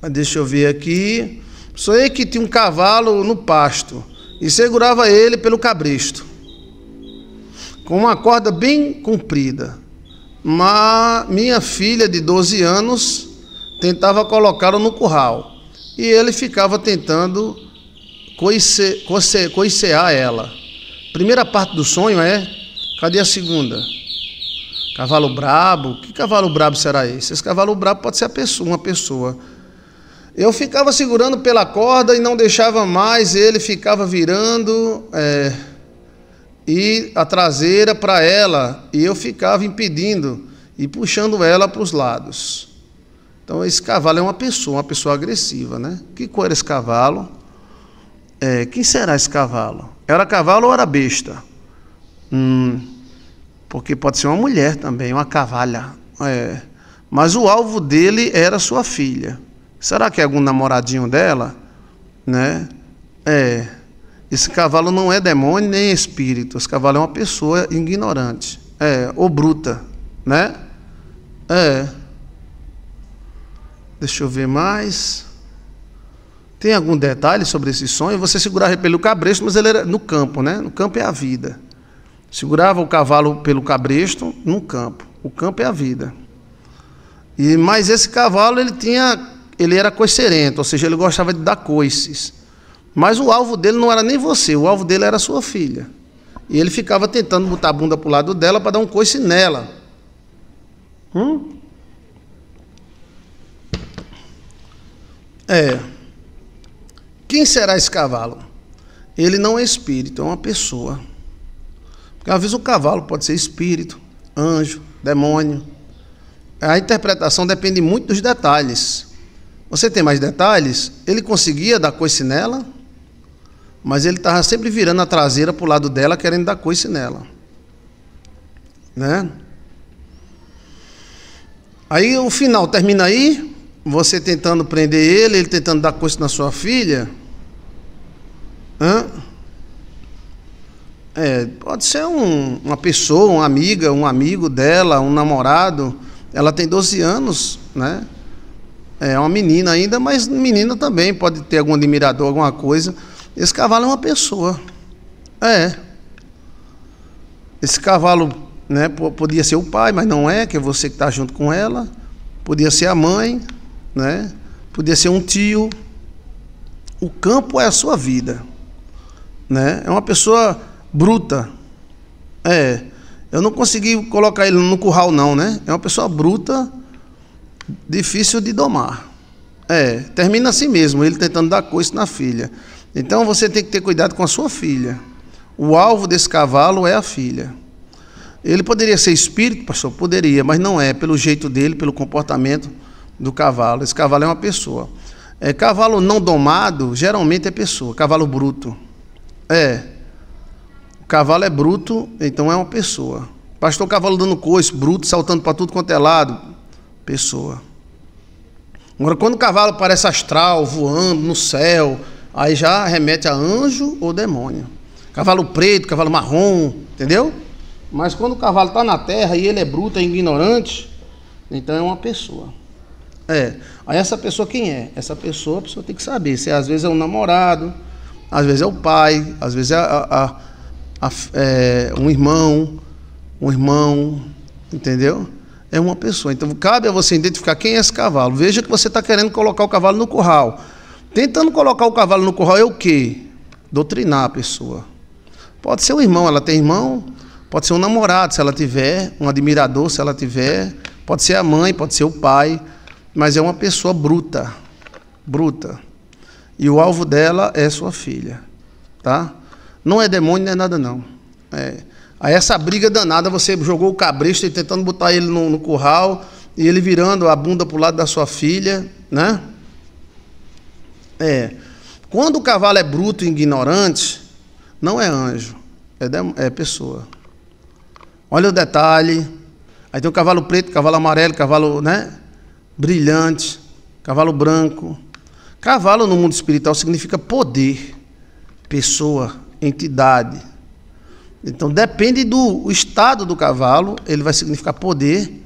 Mas deixa eu ver aqui. Sonhei que tinha um cavalo no pasto e segurava ele pelo cabresto, com uma corda bem comprida. Mas minha filha de 12 anos tentava colocá-lo no curral e ele ficava tentando coice, coice, coicear ela. Primeira parte do sonho é: cadê a segunda? Cavalo brabo? Que cavalo brabo será esse? Esse cavalo brabo pode ser pessoa, uma pessoa eu ficava segurando pela corda e não deixava mais, ele ficava virando é, e a traseira para ela, e eu ficava impedindo e puxando ela para os lados. Então esse cavalo é uma pessoa, uma pessoa agressiva, né? Que cor era esse cavalo? É, quem será esse cavalo? Era cavalo ou era besta? Hum, porque pode ser uma mulher também, uma cavalha. É, mas o alvo dele era sua filha. Será que é algum namoradinho dela? Né? É. Esse cavalo não é demônio nem espírito. Esse cavalo é uma pessoa ignorante. É, ou bruta, né? É. Deixa eu ver mais. Tem algum detalhe sobre esse sonho? Você segurava pelo cabresto, mas ele era no campo, né? No campo é a vida. Segurava o cavalo pelo cabresto no campo. O campo é a vida. E mas esse cavalo ele tinha ele era coicerento, ou seja, ele gostava de dar coices. Mas o alvo dele não era nem você, o alvo dele era sua filha. E ele ficava tentando botar a bunda para o lado dela para dar um coice nela. Hum? É. Quem será esse cavalo? Ele não é espírito, é uma pessoa. Porque às vezes o cavalo pode ser espírito, anjo, demônio. A interpretação depende muito dos detalhes. Você tem mais detalhes? Ele conseguia dar coice nela, mas ele estava sempre virando a traseira para o lado dela, querendo dar coice nela. Né? Aí o final termina aí, você tentando prender ele, ele tentando dar coice na sua filha. Hã? É, pode ser um, uma pessoa, uma amiga, um amigo dela, um namorado. Ela tem 12 anos, né? é uma menina ainda, mas menina também pode ter algum admirador, alguma coisa. Esse cavalo é uma pessoa. É. Esse cavalo, né, podia ser o pai, mas não é, que é você que está junto com ela. Podia ser a mãe, né? Podia ser um tio. O campo é a sua vida, né? É uma pessoa bruta. É. Eu não consegui colocar ele no curral não, né? É uma pessoa bruta difícil de domar. É, termina assim mesmo, ele tentando dar coice na filha. Então você tem que ter cuidado com a sua filha. O alvo desse cavalo é a filha. Ele poderia ser espírito, pastor? Poderia, mas não é, pelo jeito dele, pelo comportamento do cavalo. Esse cavalo é uma pessoa. É, cavalo não domado geralmente é pessoa, cavalo bruto. É. O cavalo é bruto, então é uma pessoa. Pastor, cavalo dando coice, bruto, saltando para tudo quanto é lado, pessoa. Agora, quando o cavalo parece astral, voando no céu, aí já remete a anjo ou demônio. Cavalo preto, cavalo marrom, entendeu? Mas quando o cavalo está na terra e ele é bruto, é ignorante, então é uma pessoa. É. Aí essa pessoa quem é? Essa pessoa a pessoa tem que saber. Se às vezes é um namorado, às vezes é o pai, às vezes é, a, a, a, é um irmão, um irmão, entendeu? é uma pessoa. Então cabe a você identificar quem é esse cavalo. Veja que você está querendo colocar o cavalo no curral. Tentando colocar o cavalo no curral é o quê? Doutrinar a pessoa. Pode ser um irmão, ela tem irmão. Pode ser um namorado, se ela tiver. Um admirador, se ela tiver. Pode ser a mãe, pode ser o pai. Mas é uma pessoa bruta. Bruta. E o alvo dela é sua filha. Tá? Não é demônio, não é nada, não. É. Aí essa briga danada, você jogou o cabresto e tentando botar ele no, no curral, e ele virando a bunda para o lado da sua filha, né? É. Quando o cavalo é bruto e ignorante, não é anjo, é, é pessoa. Olha o detalhe. Aí tem o cavalo preto, cavalo amarelo, cavalo né? brilhante, cavalo branco. Cavalo no mundo espiritual significa poder, pessoa, entidade, então depende do estado do cavalo, ele vai significar poder.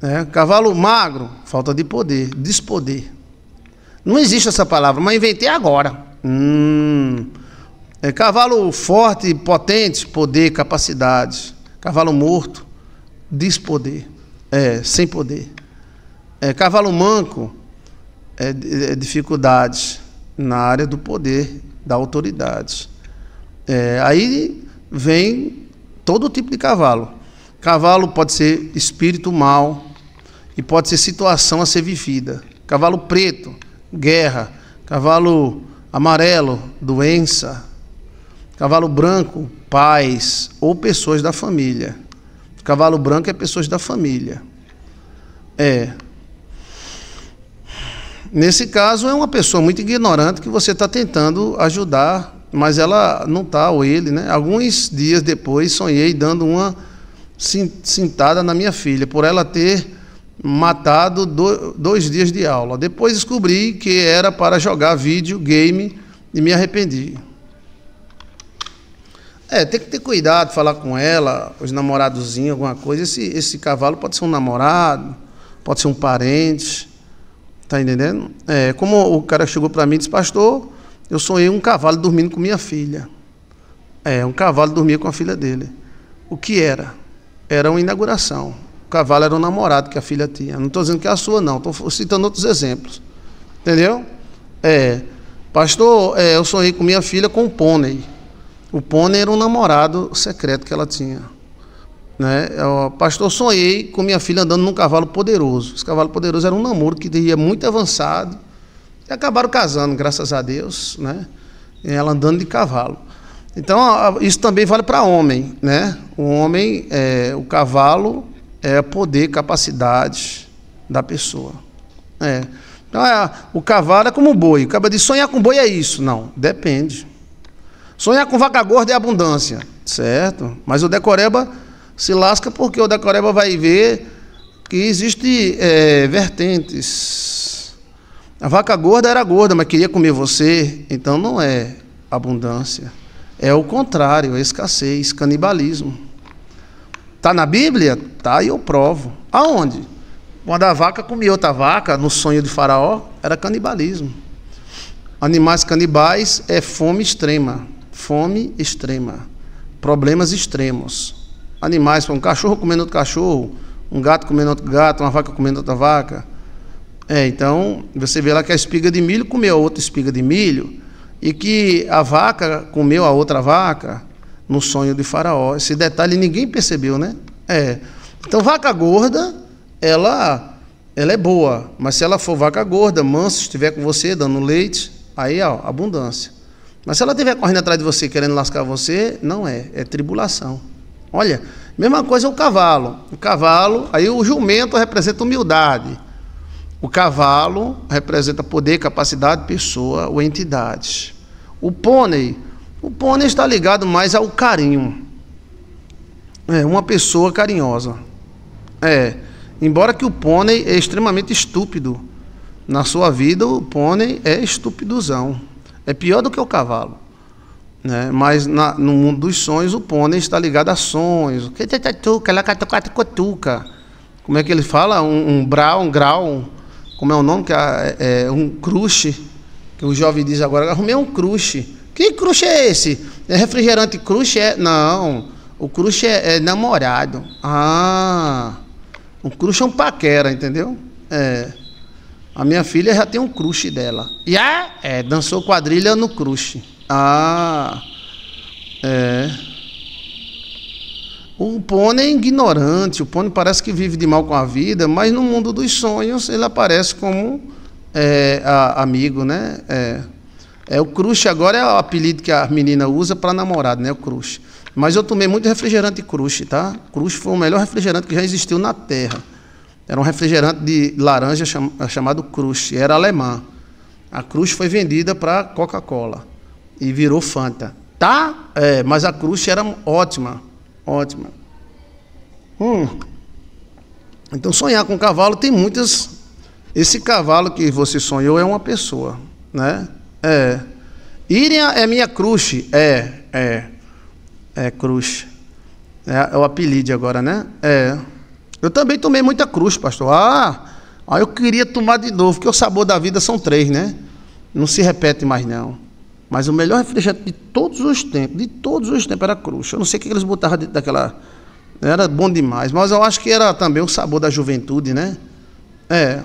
Né? Cavalo magro, falta de poder, despoder. Não existe essa palavra, mas inventei agora. Hum. É, cavalo forte, potente, poder, capacidades. Cavalo morto, despoder, é, sem poder. É, cavalo manco, é, é dificuldades na área do poder, da autoridade. É, aí vem todo tipo de cavalo. Cavalo pode ser espírito mal e pode ser situação a ser vivida. Cavalo preto, guerra. Cavalo amarelo, doença. Cavalo branco, pais ou pessoas da família. Cavalo branco é pessoas da família. É. Nesse caso, é uma pessoa muito ignorante que você está tentando ajudar mas ela não está, ou ele, né? Alguns dias depois sonhei dando uma cintada na minha filha, por ela ter matado dois dias de aula. Depois descobri que era para jogar vídeo, game, e me arrependi. É, tem que ter cuidado, falar com ela, os namoradozinhos, alguma coisa. Esse, esse cavalo pode ser um namorado, pode ser um parente, tá entendendo? É, como o cara chegou para mim e disse, pastor, eu sonhei um cavalo dormindo com minha filha. É, um cavalo dormia com a filha dele. O que era? Era uma inauguração. O cavalo era um namorado que a filha tinha. Não estou dizendo que é a sua, não. Estou citando outros exemplos. Entendeu? É. Pastor, é, eu sonhei com minha filha com um pônei. O pônei era um namorado secreto que ela tinha. Né? Eu, é, pastor, sonhei com minha filha andando num cavalo poderoso. Esse cavalo poderoso era um namoro que ia muito avançado acabaram casando, graças a Deus, né? Ela andando de cavalo. Então, isso também vale para homem, né? O homem, é, o cavalo é poder, capacidade da pessoa. É. Então, é, o cavalo é como o boi. O cara diz, sonhar com boi é isso. Não, depende. Sonhar com vaca gorda é abundância, certo? Mas o decoreba se lasca porque o decoreba vai ver que existe é, vertentes a vaca gorda era gorda, mas queria comer você. Então não é abundância. É o contrário, é escassez, canibalismo. Tá na Bíblia? Tá, e eu provo. Aonde? Quando a vaca comia outra vaca, no sonho de Faraó, era canibalismo. Animais canibais é fome extrema. Fome extrema. Problemas extremos. Animais, um cachorro comendo outro cachorro, um gato comendo outro gato, uma vaca comendo outra vaca. É, então você vê lá que a espiga de milho comeu a outra espiga de milho e que a vaca comeu a outra vaca no sonho de Faraó. Esse detalhe ninguém percebeu, né? É. Então vaca gorda, ela ela é boa, mas se ela for vaca gorda, mansa, estiver com você dando leite, aí ó, abundância. Mas se ela estiver correndo atrás de você querendo lascar você, não é, é tribulação. Olha, mesma coisa o cavalo. O cavalo, aí o jumento representa humildade. O cavalo representa poder, capacidade, pessoa ou entidade. O pônei, o pônei está ligado mais ao carinho. É uma pessoa carinhosa. É, embora que o pônei é extremamente estúpido. Na sua vida, o pônei é estupiduzão. É pior do que o cavalo. Né? Mas na, no mundo dos sonhos, o pônei está ligado a sonhos. Como é que ele fala? Um, um brau, um grau, um, como é o nome, que é, é um crush, que o jovem diz agora, arrumei um crush. Que crush é esse? É refrigerante crush? É... Não, o crush é, é namorado. Ah, o crush é um paquera, entendeu? É. A minha filha já tem um crush dela. E yeah? é, dançou quadrilha no crush. Ah, é. O pônei é ignorante, o pônei parece que vive de mal com a vida, mas no mundo dos sonhos ele aparece como é, a, amigo, né? É, é o crush agora é o apelido que a menina usa para namorado, né? O crush. Mas eu tomei muito refrigerante crush, tá? Crush foi o melhor refrigerante que já existiu na Terra. Era um refrigerante de laranja cham chamado crush, era alemã. A crush foi vendida para Coca-Cola e virou Fanta. Tá? É, mas a crush era ótima. Ótima. Hum. Então sonhar com cavalo tem muitas. Esse cavalo que você sonhou é uma pessoa, né? É. Iria é minha crush. É, é. É crush. É, é o apelido agora, né? É. Eu também tomei muita cruxe, pastor. Ah, ah, eu queria tomar de novo, porque o sabor da vida são três, né? Não se repete mais, não. Mas o melhor refrigerante de todos os tempos, de todos os tempos, era Crush. Eu não sei o que eles botavam dentro daquela. Era bom demais. Mas eu acho que era também o sabor da juventude, né? É.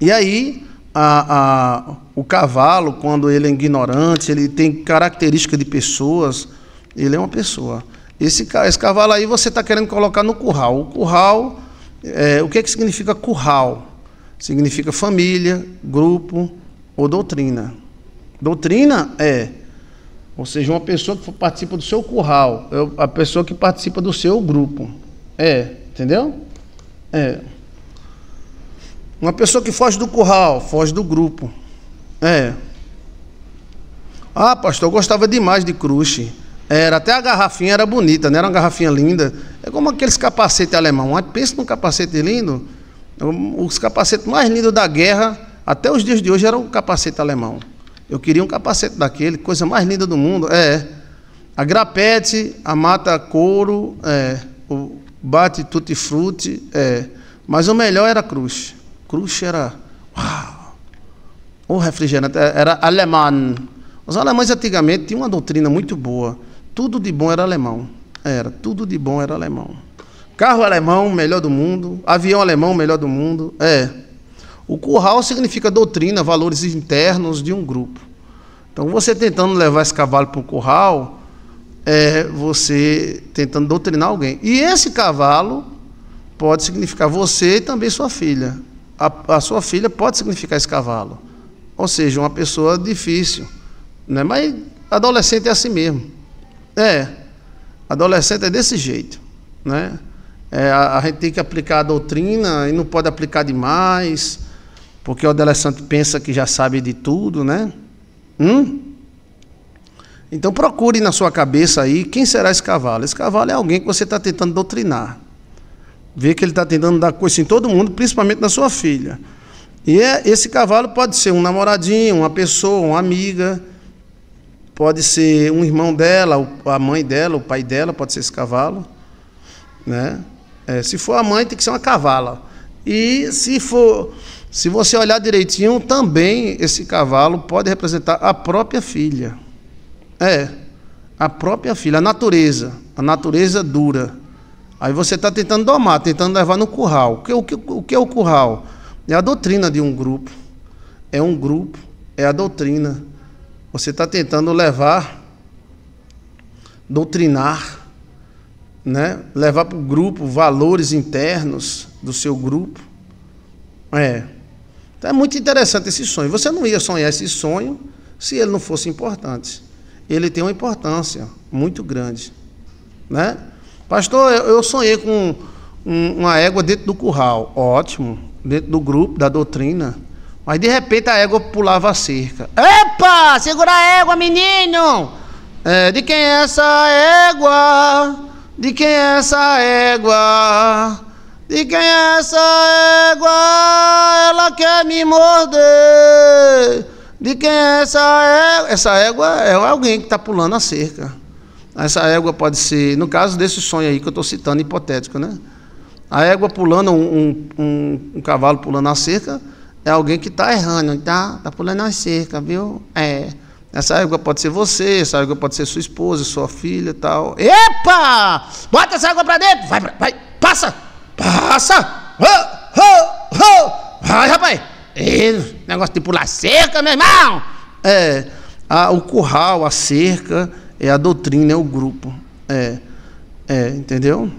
E aí, a, a, o cavalo, quando ele é ignorante, ele tem característica de pessoas, ele é uma pessoa. Esse, esse cavalo aí você está querendo colocar no curral. O curral, é, o que, é que significa curral? Significa família, grupo ou doutrina. Doutrina é, ou seja, uma pessoa que participa do seu curral, é a pessoa que participa do seu grupo. É, entendeu? É. Uma pessoa que foge do curral, foge do grupo. É. Ah, pastor, eu gostava demais de cruz. Era, até a garrafinha era bonita, não era uma garrafinha linda. É como aqueles capacetes alemão. Ah, pensa num capacete lindo. Os capacetes mais lindos da guerra, até os dias de hoje, eram o capacete alemão. Eu queria um capacete daquele, coisa mais linda do mundo. É. é. A grapete, a mata couro, é. O bate tutti-frutti, é. Mas o melhor era a cruz. Cruz era. Uau! O refrigerante é, era alemão. Os alemães antigamente tinham uma doutrina muito boa. Tudo de bom era alemão. Era, tudo de bom era alemão. Carro alemão, melhor do mundo. Avião alemão, melhor do mundo. É. O curral significa doutrina, valores internos de um grupo. Então, você tentando levar esse cavalo para o curral, é você tentando doutrinar alguém. E esse cavalo pode significar você e também sua filha. A, a sua filha pode significar esse cavalo. Ou seja, uma pessoa difícil. Né? Mas adolescente é assim mesmo. É. Adolescente é desse jeito. Né? É, a, a gente tem que aplicar a doutrina e não pode aplicar demais. Porque o adolescente pensa que já sabe de tudo, né? Hum? Então procure na sua cabeça aí quem será esse cavalo. Esse cavalo é alguém que você está tentando doutrinar. Vê que ele está tentando dar coisa em todo mundo, principalmente na sua filha. E é, esse cavalo pode ser um namoradinho, uma pessoa, uma amiga, pode ser um irmão dela, a mãe dela, o pai dela, pode ser esse cavalo. Né? É, se for a mãe, tem que ser uma cavala. E se for se você olhar direitinho, também esse cavalo pode representar a própria filha. É, a própria filha, a natureza, a natureza dura. Aí você está tentando domar, tentando levar no curral. O que, o, que, o que é o curral? É a doutrina de um grupo. É um grupo, é a doutrina. Você está tentando levar, doutrinar, né? levar para o grupo valores internos do seu grupo. É. Então é muito interessante esse sonho. Você não ia sonhar esse sonho se ele não fosse importante. Ele tem uma importância muito grande. Né? Pastor, eu sonhei com uma égua dentro do curral. Ótimo. Dentro do grupo, da doutrina. Mas de repente a égua pulava a cerca. Epa! Segura a égua, menino! É, de quem é essa égua? De quem é essa égua? De quem é essa égua? Ela quer me morder. De quem é essa égua? Essa égua é alguém que está pulando a cerca. Essa égua pode ser, no caso desse sonho aí que eu estou citando, hipotético, né? A égua pulando, um, um, um, um cavalo pulando a cerca, é alguém que está errando, está tá pulando a cerca, viu? É. Essa égua pode ser você, essa égua pode ser sua esposa, sua filha e tal. Epa! Bota essa égua para dentro! Vai, vai, passa! Nossa! Ho, ho, Ai, rapaz! Ei, negócio de pular cerca, meu irmão! É, a, o curral, a cerca, é a doutrina, é o grupo. É, é entendeu?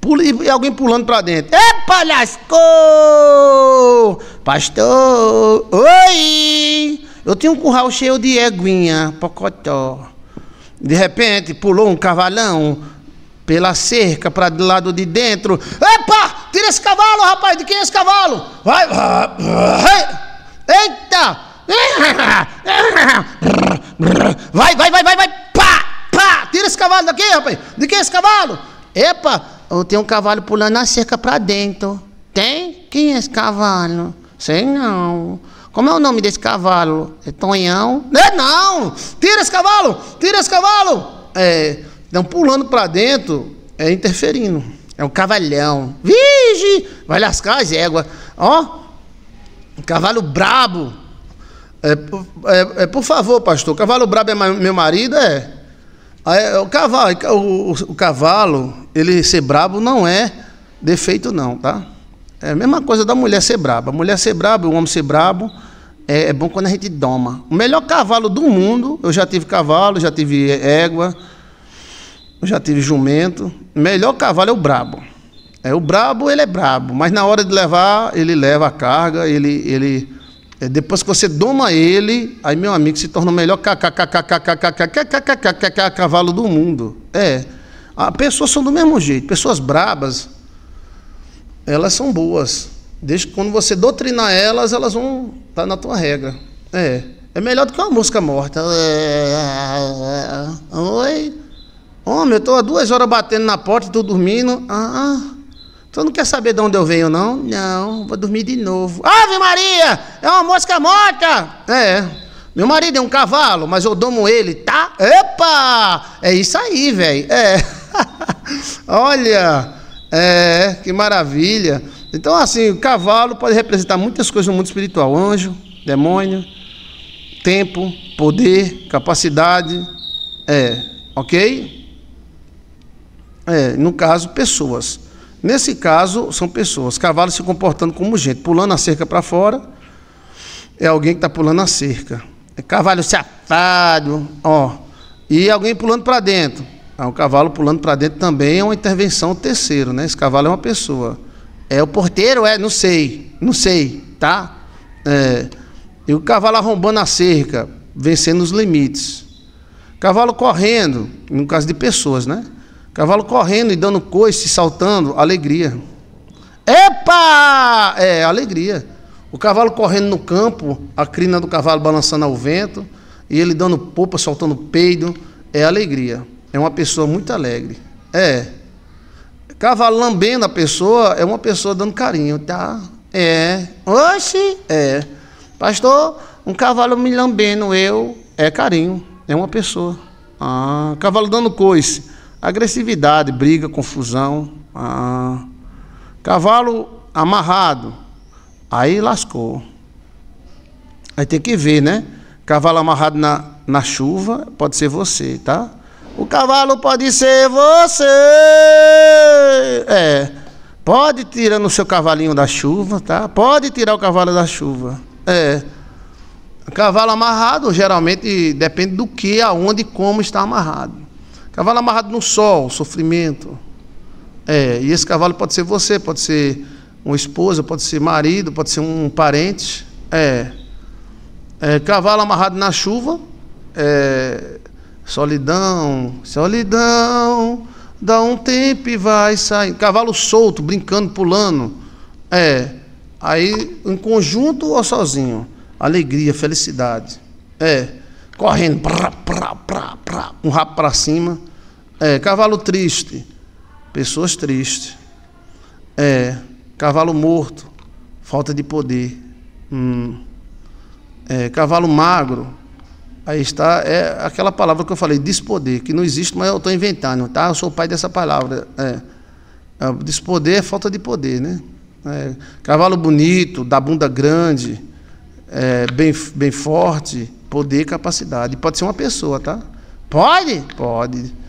Pula, e alguém pulando para dentro. Epa, lascou! Pastor! Oi! Eu tinha um curral cheio de eguinha, pocotó. De repente, pulou um cavalão pela cerca para do lado de dentro. Epa! Tira esse cavalo, rapaz! De quem é esse cavalo? Vai! Eita! Vai, vai, vai, vai, vai! Pá! Pá! Tira esse cavalo daqui, rapaz! De quem é esse cavalo? Epa! Tem um cavalo pulando na cerca para dentro. Tem? Quem é esse cavalo? Sei não. Como é o nome desse cavalo? É Tonhão? É, não! Tira esse cavalo! Tira esse cavalo! É, então, pulando para dentro é interferindo. É um cavalhão. Vige! Vai lascar as éguas. Ó, um cavalo brabo. É, é, é, por favor, pastor, cavalo brabo é meu marido? É. é o, cavalo, o, o, cavalo, ele ser brabo não é defeito, não, tá? É a mesma coisa da mulher ser braba. A mulher ser braba, o homem ser brabo, é, é bom quando a gente doma. O melhor cavalo do mundo, eu já tive cavalo, já tive é, égua eu já tive jumento. Melhor cavalo é o brabo. É, o brabo, ele é brabo, mas na hora de levar, ele leva a carga, ele. ele é, depois que você doma ele, aí meu amigo se torna o melhor cavalo do mundo. É. As pessoas são do mesmo jeito. Pessoas brabas, elas são boas. Desde que quando você doutrinar elas, elas vão estar na tua regra. É. É melhor do que uma mosca morta. Oi. Homem, eu estou há duas horas batendo na porta e tu dormindo. Ah, ah, tu não quer saber de onde eu venho, não? Não, vou dormir de novo. Ave Maria! É uma mosca morta! É. Meu marido é um cavalo, mas eu domo ele, tá? Epa! É isso aí, velho. É. Olha. É, que maravilha. Então, assim, o cavalo pode representar muitas coisas no mundo espiritual: anjo, demônio, tempo, poder, capacidade. É, ok? É, no caso, pessoas. Nesse caso, são pessoas. Cavalos se comportando como gente, pulando a cerca para fora. É alguém que está pulando a cerca. É cavalo safado, ó. E alguém pulando para dentro. Ah, o cavalo pulando para dentro também é uma intervenção terceiro, né? Esse cavalo é uma pessoa. É o porteiro, é, não sei, não sei, tá? É, e o cavalo arrombando a cerca, vencendo os limites. Cavalo correndo, no caso de pessoas, né? Cavalo correndo e dando coice, saltando, alegria. Epa! É, alegria. O cavalo correndo no campo, a crina do cavalo balançando ao vento, e ele dando popa, soltando peido, é alegria. É uma pessoa muito alegre. É. Cavalo lambendo a pessoa, é uma pessoa dando carinho, tá? É. Oxi! É. Pastor, um cavalo me lambendo, eu, é carinho. É uma pessoa. Ah, cavalo dando coice agressividade, briga, confusão. Ah, cavalo amarrado, aí lascou. Aí tem que ver, né? Cavalo amarrado na, na chuva, pode ser você, tá? O cavalo pode ser você. É. Pode tirar no seu cavalinho da chuva, tá? Pode tirar o cavalo da chuva. É. Cavalo amarrado, geralmente depende do que, aonde e como está amarrado. Cavalo amarrado no sol, sofrimento. É, e esse cavalo pode ser você, pode ser uma esposa, pode ser marido, pode ser um parente. É. é cavalo amarrado na chuva, é, solidão, solidão, dá um tempo e vai sair. Cavalo solto, brincando, pulando. É. Aí, em conjunto ou sozinho? Alegria, felicidade. É. Correndo, pra, pra, pra, pra. um rabo para cima. É, cavalo triste, pessoas tristes. É, cavalo morto, falta de poder. Hum. É, cavalo magro, aí está é aquela palavra que eu falei, despoder, que não existe, mas eu estou inventando, tá? Eu sou o pai dessa palavra. É. é. Despoder é falta de poder, né? É, cavalo bonito, da bunda grande, é, bem, bem forte, poder, capacidade. Pode ser uma pessoa, tá? Pode? Pode.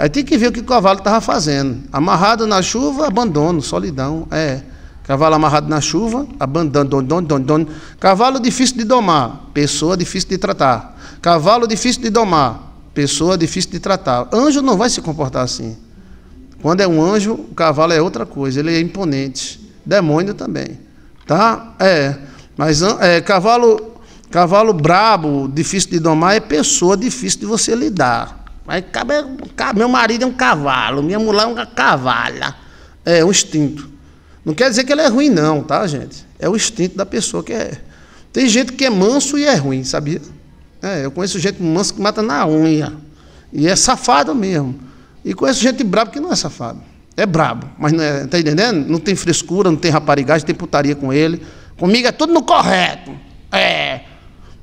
Aí tem que ver o que o cavalo estava fazendo. Amarrado na chuva, abandono, solidão. É. Cavalo amarrado na chuva, abandono, don, don, don, don. Cavalo difícil de domar, pessoa difícil de tratar. Cavalo difícil de domar, pessoa difícil de tratar. Anjo não vai se comportar assim. Quando é um anjo, o cavalo é outra coisa, ele é imponente. Demônio também. Tá? É. Mas é, cavalo, cavalo brabo, difícil de domar, é pessoa difícil de você lidar. Mas meu marido é um cavalo, minha mulher é uma cavala. É um instinto. Não quer dizer que ele é ruim, não, tá, gente? É o instinto da pessoa que é. Tem gente que é manso e é ruim, sabia? É, eu conheço gente manso que mata na unha. E é safado mesmo. E conheço gente brabo que não é safado. É brabo, mas não é, tá entendendo? Não tem frescura, não tem raparigagem, tem putaria com ele. Comigo é tudo no correto. É.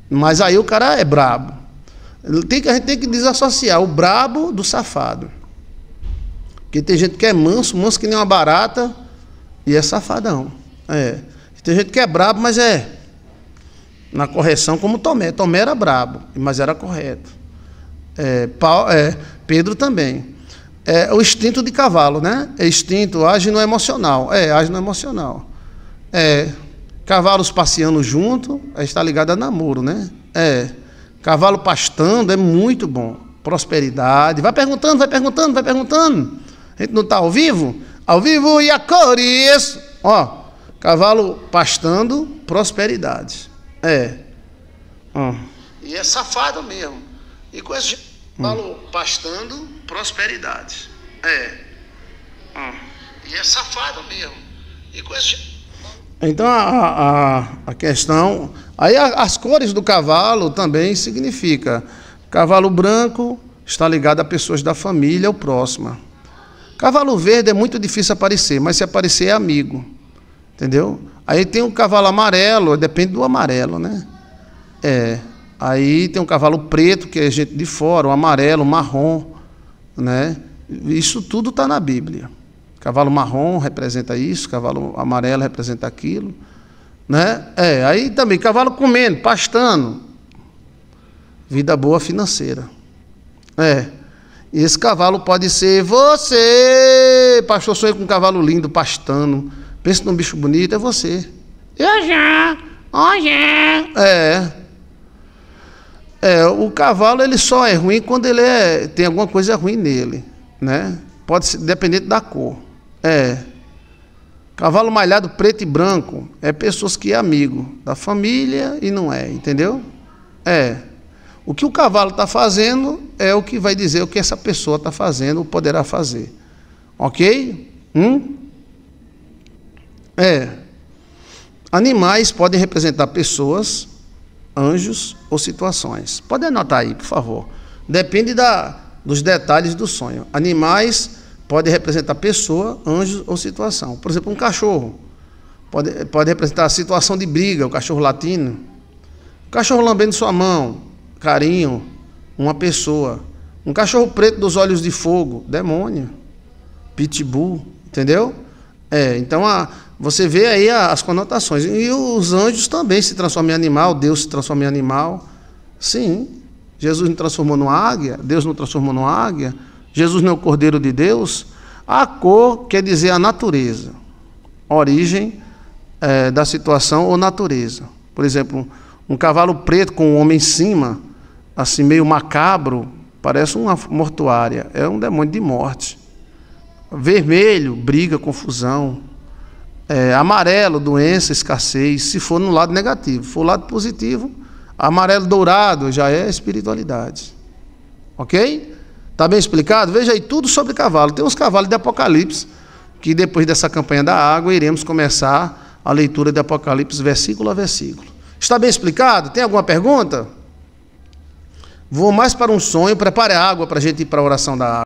Mas aí o cara é brabo. Tem que, a gente tem que desassociar o brabo do safado. Porque tem gente que é manso, manso que nem uma barata, e é safadão. É. Tem gente que é brabo, mas é na correção como Tomé. Tomé era brabo, mas era correto. É, Paulo, é, Pedro também. É, o instinto de cavalo, né? É instinto, age no emocional. É, age no emocional. É, cavalos passeando junto, está ligado a namoro, né? É. Cavalo pastando é muito bom. Prosperidade. Vai perguntando, vai perguntando, vai perguntando. A gente não está ao vivo? Ao vivo e a cores. Ó, cavalo pastando, prosperidade. É. Ó. E é safado mesmo. E com esse cavalo hum. pastando, prosperidade. É. E é safado mesmo. E com esse... Então a, a, a questão Aí as cores do cavalo também significa cavalo branco está ligado a pessoas da família ou próxima. Cavalo verde é muito difícil aparecer, mas se aparecer é amigo. Entendeu? Aí tem um cavalo amarelo, depende do amarelo, né? É. Aí tem um cavalo preto, que é gente de fora, o um amarelo, o um marrom, né? Isso tudo está na Bíblia. Cavalo marrom representa isso, cavalo amarelo representa aquilo. Né? É, aí também, cavalo comendo, pastando. Vida boa financeira. É. E esse cavalo pode ser você. Pastor, sonhei com um cavalo lindo, pastando. Pensa num bicho bonito, é você. Eu já, hoje. É. É, o cavalo ele só é ruim quando ele é, tem alguma coisa ruim nele, né? Pode ser dependente da cor. É. Cavalo malhado preto e branco é pessoas que é amigo da família e não é, entendeu? É. O que o cavalo está fazendo é o que vai dizer o que essa pessoa está fazendo ou poderá fazer. Ok? Hum? É. Animais podem representar pessoas, anjos ou situações. Pode anotar aí, por favor. Depende da, dos detalhes do sonho. Animais pode representar pessoa, anjos ou situação. Por exemplo, um cachorro pode, pode representar a situação de briga, o cachorro latino. O cachorro lambendo sua mão, carinho, uma pessoa. Um cachorro preto dos olhos de fogo, demônio. Pitbull, entendeu? É, então a, você vê aí as conotações. E os anjos também se transformam em animal, Deus se transforma em animal. Sim, Jesus não transformou numa águia, Deus não transformou numa águia. Jesus não é o Cordeiro de Deus. A cor quer dizer a natureza, origem é, da situação ou natureza. Por exemplo, um cavalo preto com um homem em cima, assim meio macabro, parece uma mortuária, é um demônio de morte. Vermelho, briga, confusão. É, amarelo, doença, escassez, se for no lado negativo. Se for lado positivo, amarelo dourado já é espiritualidade. Ok? Está bem explicado? Veja aí tudo sobre cavalo. Tem uns cavalos de Apocalipse, que depois dessa campanha da água iremos começar a leitura de Apocalipse, versículo a versículo. Está bem explicado? Tem alguma pergunta? Vou mais para um sonho. Prepare a água para a gente ir para a oração da água.